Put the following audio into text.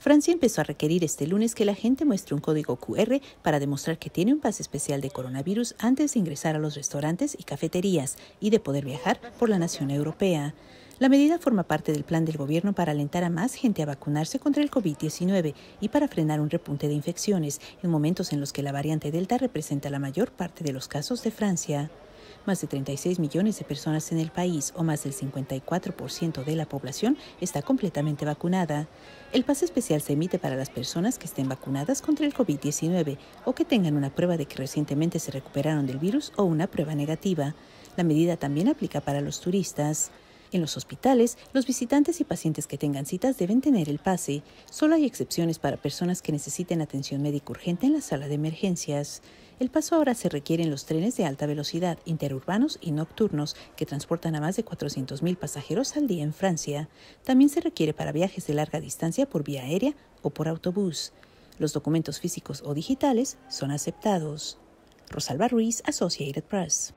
Francia empezó a requerir este lunes que la gente muestre un código QR para demostrar que tiene un pase especial de coronavirus antes de ingresar a los restaurantes y cafeterías y de poder viajar por la nación europea. La medida forma parte del plan del gobierno para alentar a más gente a vacunarse contra el COVID-19 y para frenar un repunte de infecciones en momentos en los que la variante Delta representa la mayor parte de los casos de Francia. Más de 36 millones de personas en el país, o más del 54% de la población, está completamente vacunada. El pase especial se emite para las personas que estén vacunadas contra el COVID-19 o que tengan una prueba de que recientemente se recuperaron del virus o una prueba negativa. La medida también aplica para los turistas. En los hospitales, los visitantes y pacientes que tengan citas deben tener el pase. Solo hay excepciones para personas que necesiten atención médica urgente en la sala de emergencias. El paso ahora se requiere en los trenes de alta velocidad, interurbanos y nocturnos, que transportan a más de 400.000 pasajeros al día en Francia. También se requiere para viajes de larga distancia por vía aérea o por autobús. Los documentos físicos o digitales son aceptados. Rosalba Ruiz, Associated Press.